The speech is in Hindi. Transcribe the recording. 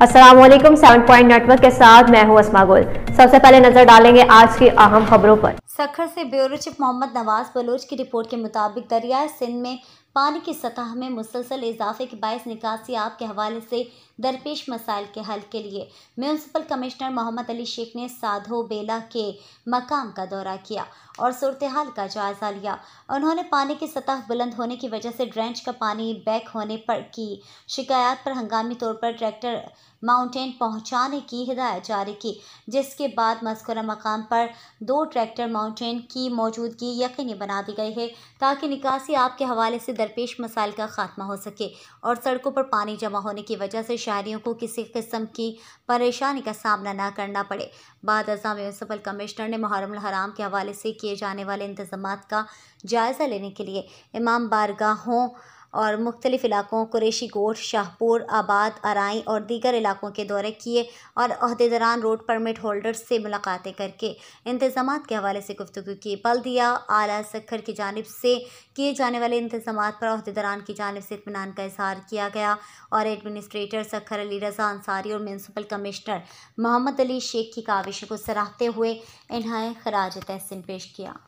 असलम सेवन पॉइंट नेटवर्क के साथ मैं हूं असमा गुल सबसे पहले नजर डालेंगे आज की अहम खबरों पर सखर से ब्यूरो चीफ मोहम्मद नवाज बलोच की रिपोर्ट के मुताबिक दरियाए सिंध में पानी की सतह में मुसलसल इजाफे के बायस निकासी आप के हवाले से दरपेश मसाइल के हल के लिए म्यूनसिपल कमिश्नर मोहम्मद अली शेख ने साधो बेला के मकाम का दौरा किया और सूरत हाल का जायज़ा लिया उन्होंने पानी की सतह बुलंद होने की वजह से ड्रेंच का पानी बैक होने पर की शिकायत पर हंगामी तौर पर ट्रैक्टर माउंटेन पहुंचाने की हिदायत जारी की जिसके बाद मस्कुरा मकाम पर दो ट्रैक्टर माउंटेन की मौजूदगी यकीनी बना दी गई है ताकि निकासी आपके हवाले से दर दरपेश मसाइल का खात्मा हो सके और सड़कों पर पानी जमा होने की वजह से शहरियों को किसी किस्म की परेशानी का सामना न करना पड़े बाद अजा म्यूनसिपल कमिश्नर ने मुहरम हराम के हवाले से किए जाने वाले इंतजाम का जायज़ा लेने के लिए इमाम बारगाहों और मुख्तलिफ़ इलाक़ों कुरेशी कोट शाहपुर आबाद आरई और दीगर इलाक़ों के दौरे किए और अहदेदरान रोड परमिट होल्डर्स से मुलाकातें करके इंतजाम के हवाले से गुफ्तु की बल्दिया आला सखर की जानब से किए जाने वाले इंतजाम पर अहदेदरान की जानब से इतमान का इजहार किया गया और एडमिनिस्ट्रेटर सखर अली रजा अंसारी और म्यूनसिपल कमिश्नर मोहम्मद अली शेख की काविश को सराहते हुए इन्हें खराज तहसिन पेश किया